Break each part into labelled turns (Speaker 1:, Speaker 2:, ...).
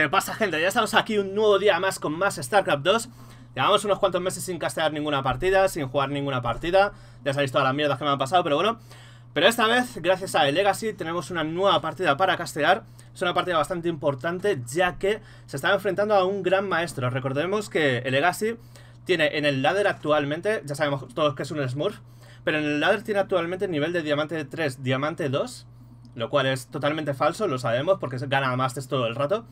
Speaker 1: ¿Qué pasa, gente? Ya estamos aquí un nuevo día más con más StarCraft 2 Llevamos unos cuantos meses sin castear ninguna partida, sin jugar ninguna partida Ya sabéis todas las mierdas que me han pasado, pero bueno Pero esta vez, gracias a Legacy, tenemos una nueva partida para castear Es una partida bastante importante, ya que se está enfrentando a un gran maestro Recordemos que Legacy tiene en el ladder actualmente, ya sabemos todos que es un Smurf Pero en el ladder tiene actualmente nivel de Diamante 3, Diamante 2 lo cual es totalmente falso, lo sabemos, porque gana Masters todo el rato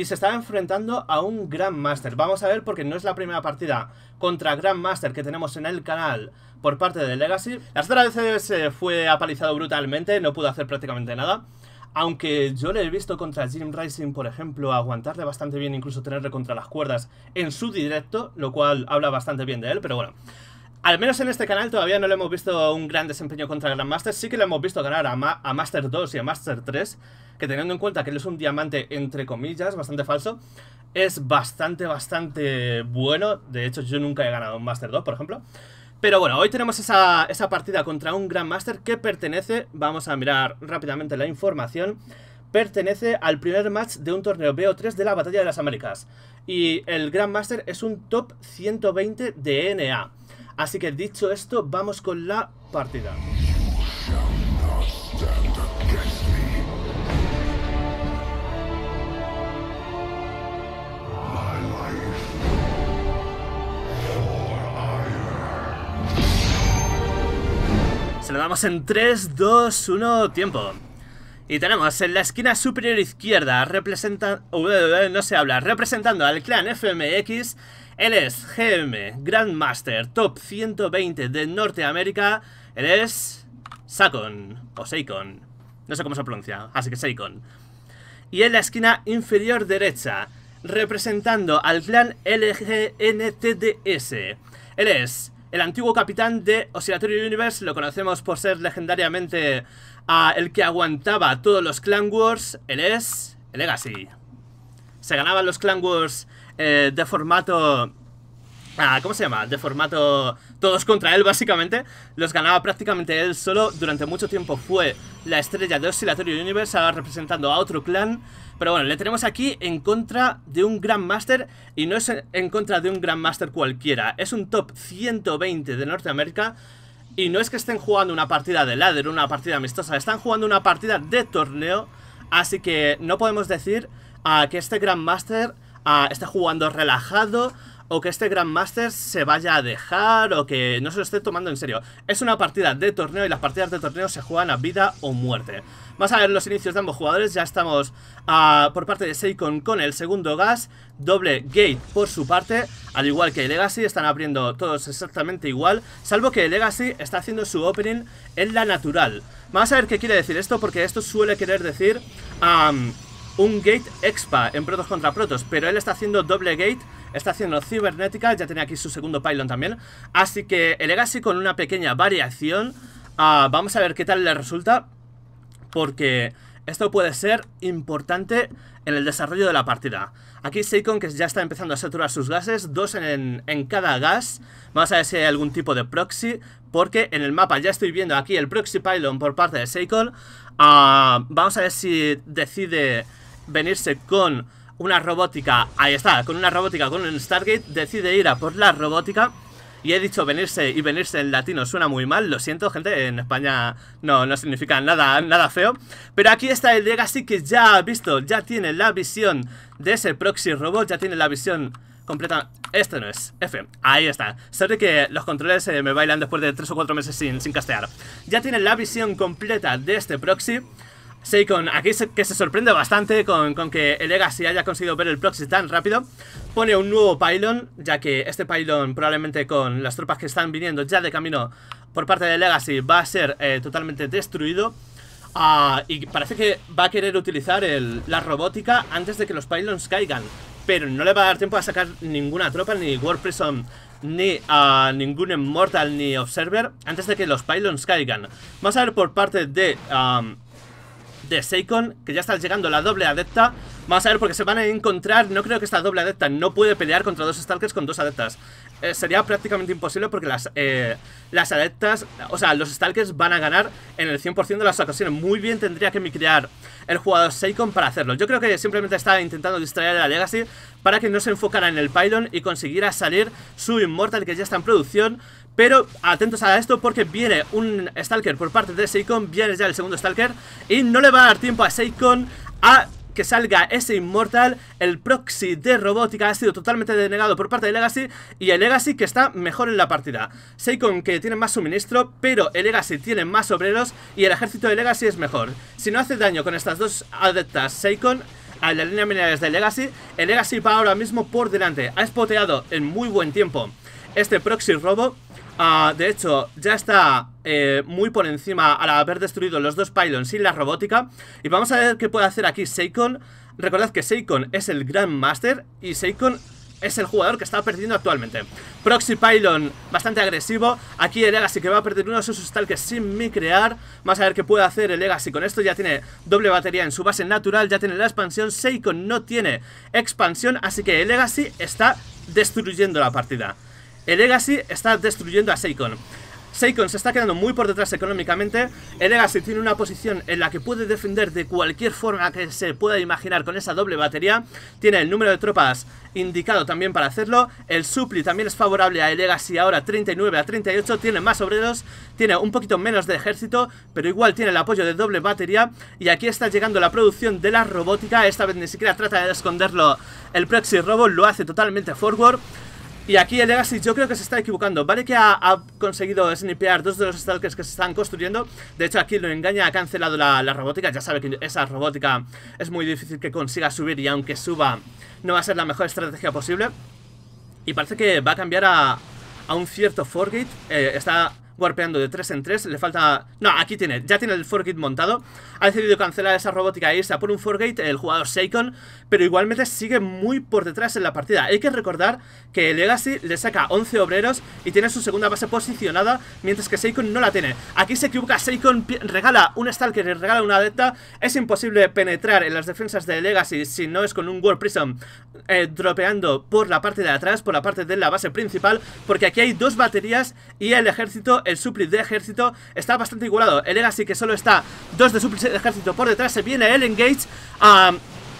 Speaker 1: y se está enfrentando a un Grandmaster. Vamos a ver porque no es la primera partida contra Grandmaster que tenemos en el canal por parte de Legacy. La Las vez se fue apalizado brutalmente, no pudo hacer prácticamente nada. Aunque yo le he visto contra Jim Rising, por ejemplo, aguantarle bastante bien, incluso tenerle contra las cuerdas en su directo, lo cual habla bastante bien de él, pero bueno. Al menos en este canal todavía no le hemos visto un gran desempeño contra Grandmaster, sí que le hemos visto ganar a, a Master 2 y a Master 3, que teniendo en cuenta que él es un diamante, entre comillas, bastante falso, es bastante, bastante bueno. De hecho, yo nunca he ganado un Master 2, por ejemplo. Pero bueno, hoy tenemos esa, partida contra un Grandmaster que pertenece, vamos a mirar rápidamente la información, pertenece al primer match de un torneo BO3 de la Batalla de las Américas. Y el Grandmaster es un top 120 de NA. Así que dicho esto, vamos con la partida. vamos en 3, 2, 1, tiempo. Y tenemos en la esquina superior izquierda, representa... Uh, no se habla, representando al clan FMX, él es GM, Grandmaster, top 120 de Norteamérica, él es... Sacon o Seikon, no sé cómo se pronuncia, así que Seikon. Y en la esquina inferior derecha, representando al clan LGNTDS, él es el antiguo capitán de Oscillatory Universe, lo conocemos por ser legendariamente ah, el que aguantaba todos los Clan Wars, él es Legacy. Se ganaban los Clan Wars eh, de formato Ah, ¿Cómo se llama? De formato todos contra él, básicamente. Los ganaba prácticamente él solo. Durante mucho tiempo fue la estrella de Oscillatorio Universe, representando a otro clan. Pero bueno, le tenemos aquí en contra de un Grandmaster. Y no es en contra de un Grandmaster cualquiera. Es un top 120 de Norteamérica. Y no es que estén jugando una partida de ladder, una partida amistosa. Están jugando una partida de torneo. Así que no podemos decir ah, que este Grandmaster Master ah, está jugando relajado o que este Grandmaster se vaya a dejar o que no se lo esté tomando en serio. Es una partida de torneo y las partidas de torneo se juegan a vida o muerte. Vamos a ver los inicios de ambos jugadores, ya estamos ah, por parte de Seikon con el segundo gas, doble gate por su parte, al igual que Legacy, están abriendo todos exactamente igual, salvo que Legacy está haciendo su opening en la natural. Vamos a ver qué quiere decir esto, porque esto suele querer decir un gate expa en protos contra protos, pero él está haciendo doble gate está haciendo cibernética, ya tiene aquí su segundo pylon también. Así que el Legacy con una pequeña variación, ah, vamos a ver qué tal le resulta, porque esto puede ser importante en el desarrollo de la partida. Aquí Seikon, que ya está empezando a saturar sus gases, dos en, cada gas. Vamos a ver si hay algún tipo de proxy, porque en el mapa ya estoy viendo aquí el proxy pylon por parte de Seikon. Ah, vamos a ver si decide venirse con una robótica, ahí está, con una robótica, con un Stargate, decide ir a por la robótica. Y he dicho venirse y venirse en latino suena muy mal, lo siento gente, en España no, no significa nada, nada feo. Pero aquí está el Legacy que ya ha visto, ya tiene la visión de ese proxy robot, ya tiene la visión completa... Este no es, F, ahí está. Sorry que los controles eh, me bailan después de 3 o 4 meses sin, sin castear. Ya tiene la visión completa de este proxy Seikon aquí se, que se sorprende bastante con, que el Legacy haya conseguido ver el proxy tan rápido Pone un nuevo pylon, ya que este pylon probablemente con las tropas que están viniendo ya de camino por parte de Legacy va a ser eh, totalmente destruido ah, Y parece que va a querer utilizar la robótica antes de que los pylons caigan Pero no le va a dar tiempo a sacar ninguna tropa, ni War Prison, ni a ningún Immortal, ni Observer Antes de que los pylons caigan Vamos a ver por parte de de Seikon, que ya está llegando la doble adepta. Vamos a ver porque se van a encontrar, no creo que esta doble adepta no puede pelear contra dos Stalkers con dos adeptas. Eh, sería prácticamente imposible porque las, eh, las adeptas, o sea, los Stalkers van a ganar en el 100% de las ocasiones. Muy bien tendría que micrear el jugador Seikon para hacerlo. Yo creo que simplemente está intentando distraer a la Legacy para que no se enfocara en el Pylon y consiguiera salir su Immortal que ya está en producción. Pero atentos a esto porque viene un Stalker por parte de Seikon, viene ya el segundo Stalker y no le va a dar tiempo a Seikon a que salga ese inmortal, el proxy de robótica ha sido totalmente denegado por parte de Legacy y el Legacy que está mejor en la partida. Seikon que tiene más suministro, pero el Legacy tiene más obreros y el ejército de Legacy es mejor. Si no hace daño con estas dos adeptas Seikon, a la línea minerales de Legacy, el Legacy va ahora mismo por delante. Ha espoteado en muy buen tiempo este proxy robo Ah, de hecho, ya está eh, muy por encima al haber destruido los dos pylons sin la robótica. Y vamos a ver qué puede hacer aquí Seikon. Recordad que Seikon es el Grandmaster Master y Seikon es el jugador que está perdiendo actualmente. Proxy Pylon, bastante agresivo. Aquí el Legacy que va a perder uno de sus que sin mi crear. Vamos a ver qué puede hacer el Legacy con esto. Ya tiene doble batería en su base natural, ya tiene la expansión. Seikon no tiene expansión, así que el Legacy está destruyendo la partida. El Legacy está destruyendo a Seikon. Seikon se está quedando muy por detrás económicamente. El Legacy tiene una posición en la que puede defender de cualquier forma que se pueda imaginar con esa doble batería. Tiene el número de tropas indicado también para hacerlo. El Supli también es favorable a El Legacy ahora 39 a 38. Tiene más obreros, tiene un poquito menos de ejército, pero igual tiene el apoyo de doble batería. Y aquí está llegando la producción de la robótica. Esta vez ni siquiera trata de esconderlo el Proxy Robot, lo hace totalmente forward. Y aquí el Legacy yo creo que se está equivocando. Vale que ha, conseguido snipear dos de los stalkers que se están construyendo. De hecho, aquí lo engaña, ha cancelado la, robótica. Ya sabe que esa robótica es muy difícil que consiga subir y aunque suba, no va a ser la mejor estrategia posible. Y parece que va a cambiar a, un cierto Forgate. Eh, está warpeando de 3 en 3. Le falta... No, aquí tiene. Ya tiene el Forgate montado. Ha decidido cancelar esa robótica e irse a por un Forgate, el jugador Seikon. Pero igualmente sigue muy por detrás en la partida. Hay que recordar que Legacy le saca 11 obreros y tiene su segunda base posicionada, mientras que Seikon no la tiene. Aquí se equivoca. Seikon regala un Stalker y regala una Adepta. Es imposible penetrar en las defensas de Legacy si no es con un World prison eh, dropeando por la parte de atrás, por la parte de la base principal, porque aquí hay dos baterías y el ejército el Supli de ejército está bastante igualado. El Legacy que solo está dos de Supli de ejército por detrás. Se viene el Engage.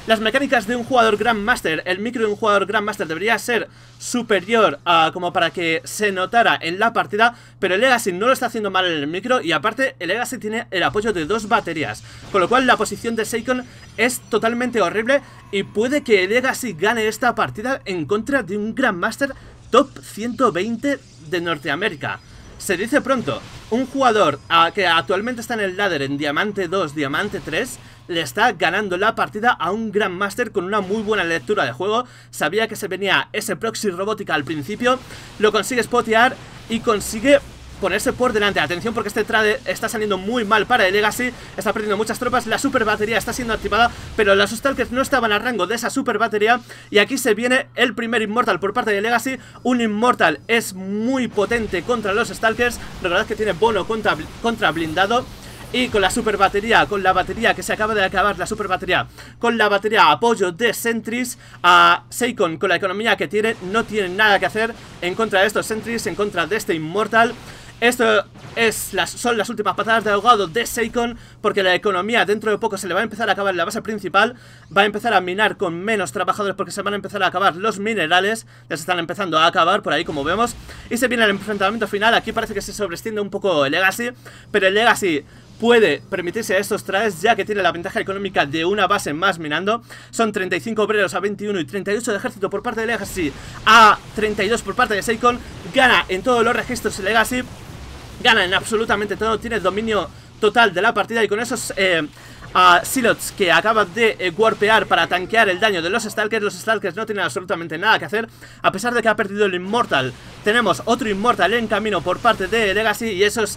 Speaker 1: las mecánicas de un jugador Grandmaster, el micro de un jugador Grandmaster debería ser superior ah, como para que se notara en la partida, pero el Legacy no lo está haciendo mal en el micro y aparte el Legacy tiene el apoyo de dos baterías, con lo cual la posición de Seikon es totalmente horrible y puede que el Legacy gane esta partida en contra de un Grandmaster top 120 de Norteamérica se dice pronto, un jugador a, que actualmente está en el ladder en Diamante 2, Diamante 3, le está ganando la partida a un Grandmaster con una muy buena lectura de juego. Sabía que se venía ese proxy robótica al principio, lo consigue spotear y consigue ponerse por delante. Atención porque este trade está saliendo muy mal para el Legacy. Está perdiendo muchas tropas. La super batería está siendo activada. Pero los Stalkers no estaban a rango de esa super batería. Y aquí se viene el primer Inmortal por parte de Legacy. Un Inmortal es muy potente contra los Stalkers. la Recordad que tiene bono contra, contra blindado. Y con la super batería, con la batería que se acaba de acabar, la super batería, con la batería apoyo de Sentries, a Seikon con la economía que tiene, no tiene nada que hacer en contra de estos Sentries, en contra de este Inmortal. Esto es las, son las últimas patadas de ahogado de Seikon porque la economía dentro de poco se le va a empezar a acabar la base principal, va a empezar a minar con menos trabajadores porque se van a empezar a acabar los minerales, ya se están empezando a acabar por ahí como vemos, y se viene el enfrentamiento final, aquí parece que se sobrestiende un poco el Legacy, pero el Legacy puede permitirse a estos traes ya que tiene la ventaja económica de una base más minando. Son 35 obreros a 21 y 38 de ejército por parte de Legacy a 32 por parte de Seikon. Gana en todos los registros el Legacy Ganan absolutamente todo, tiene dominio total de la partida y con esos eh, silots que acaba de eh, warpear para tanquear el daño de los Stalkers, los Stalkers no tienen absolutamente nada que hacer, a pesar de que ha perdido el Inmortal. Tenemos otro Inmortal en camino por parte de Legacy y esos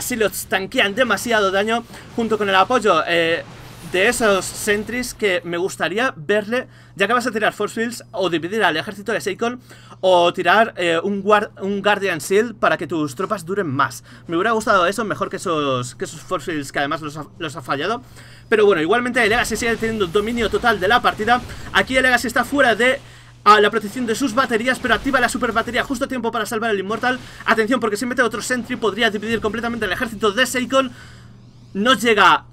Speaker 1: silots tanquean demasiado daño junto con el apoyo... Eh, de esos sentries que me gustaría verle, ya que vas a tirar force fields o dividir al ejército de Seikon o tirar eh, un, guard, un guardian shield para que tus tropas duren más. Me hubiera gustado eso mejor que esos, que force que además los ha, fallado. Pero bueno, igualmente el Legacy sigue teniendo dominio total de la partida. Aquí el Legacy está fuera de la protección de sus baterías, pero activa la super batería justo a tiempo para salvar el Inmortal. Atención, porque si mete otro Sentry podría dividir completamente el ejército de Seikon. No llega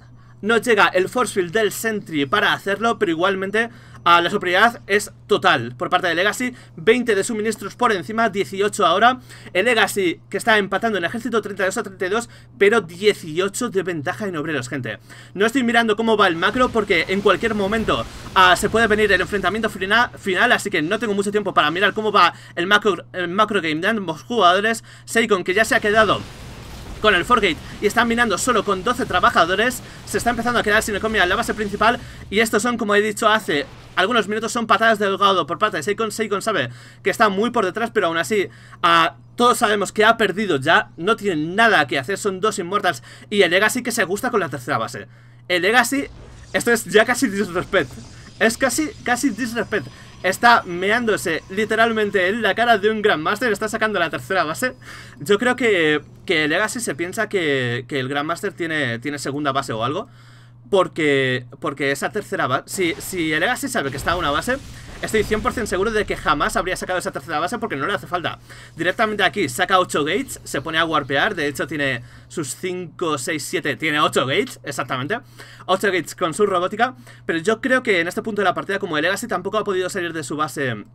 Speaker 1: no llega el force field del Sentry para hacerlo, pero igualmente ah, la superioridad es total por parte de Legacy, 20 de suministros por encima, 18 ahora, el Legacy que está empatando en ejército 32 a 32, pero 18 de ventaja en obreros, gente. No estoy mirando cómo va el macro porque en cualquier momento ah, se puede venir el enfrentamiento final, así que no tengo mucho tiempo para mirar cómo va el macro, el macro game de ambos jugadores, Seikon que ya se ha quedado con el Forgate y están minando solo con 12 trabajadores, se está empezando a quedar sin economía en la base principal y estos son, como he dicho hace algunos minutos, son patadas de delgado por parte de Seikon. Seikon sabe que está muy por detrás, pero aún así ah, todos sabemos que ha perdido ya, no tiene nada que hacer, son dos inmortals y el Legacy que se gusta con la tercera base. El Legacy, esto es ya casi disrespect, es casi, casi disrespect está meándose literalmente en la cara de un Grandmaster, está sacando la tercera base. Yo creo que, que Legacy se piensa que, que el Grandmaster tiene, tiene segunda base o algo. Porque, porque esa tercera base... Si, si el Legacy sabe que está una base, Estoy 100% seguro de que jamás habría sacado esa tercera base porque no le hace falta. Directamente aquí saca 8 gates, se pone a warpear, de hecho tiene sus 5, 6, 7, tiene 8 gates, exactamente. 8 gates con su robótica, pero yo creo que en este punto de la partida, como el Legacy tampoco ha podido salir de su base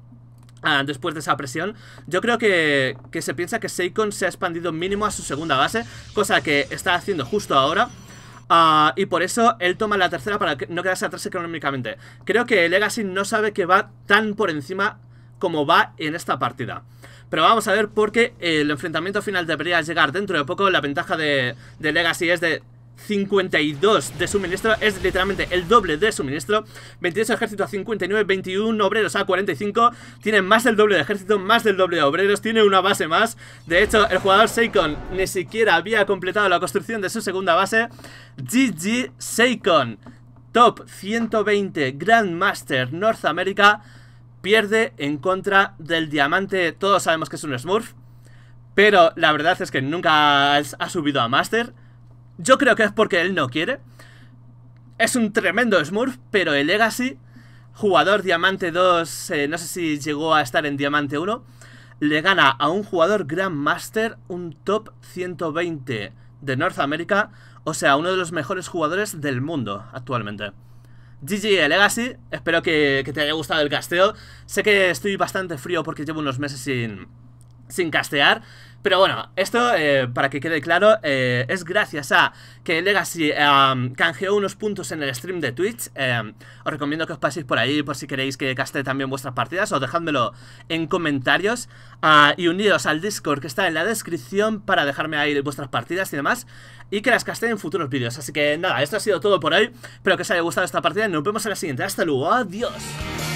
Speaker 1: ah, después de esa presión. Yo creo que, que se piensa que Seikon se ha expandido mínimo a su segunda base, cosa que está haciendo justo ahora. Ah, y por eso él toma la tercera para no quedarse atrás económicamente. Creo que Legacy no sabe que va tan por encima como va en esta partida. Pero vamos a ver porque el enfrentamiento final debería llegar dentro de poco. La ventaja de Legacy es de 52 de suministro, es literalmente el doble de suministro. 28 ejército a 59, 21 obreros a 45. Tiene más del doble de ejército, más del doble de obreros. Tiene una base más. De hecho, el jugador Seikon ni siquiera había completado la construcción de su segunda base. GG Seikon, top 120 Grandmaster North America, pierde en contra del diamante. Todos sabemos que es un Smurf. Pero la verdad es que nunca ha subido a Master. Yo creo que es porque él no quiere. Es un tremendo Smurf, pero el Legacy, jugador Diamante 2, eh, no sé si llegó a estar en Diamante 1, le gana a un jugador Grandmaster un top 120 de Norteamérica, o sea, uno de los mejores jugadores del mundo actualmente. GG Legacy, espero que te haya gustado el casteo. Sé que estoy bastante frío porque llevo unos meses sin, sin castear. Pero bueno, esto, eh, para que quede claro, eh, es gracias a que Legacy canjeó unos puntos en el stream de Twitch. Em, os recomiendo que os paséis por ahí por si queréis que caste también vuestras partidas o dejádmelo en comentarios. Ah, y unidos al Discord que está en la descripción para dejarme ahí vuestras partidas y demás. Y que las caste en futuros vídeos. Así que nada, esto ha sido todo por hoy. Espero que os haya gustado esta partida y nos vemos en la siguiente. Hasta luego, adiós.